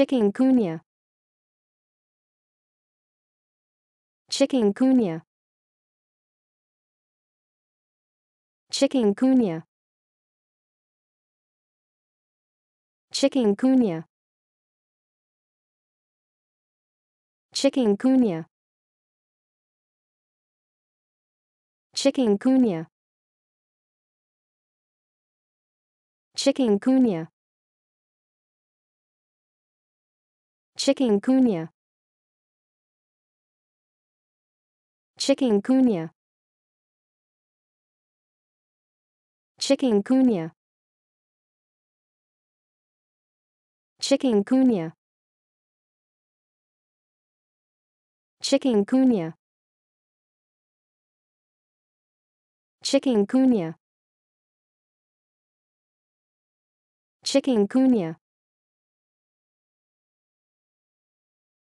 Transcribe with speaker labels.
Speaker 1: chikungunya chikungunya chikungunya chikungunya chikungunya chikungunya chikungunya chikungunya chikungunya chikungunya chikungunya chikungunya chikungunya chikungunya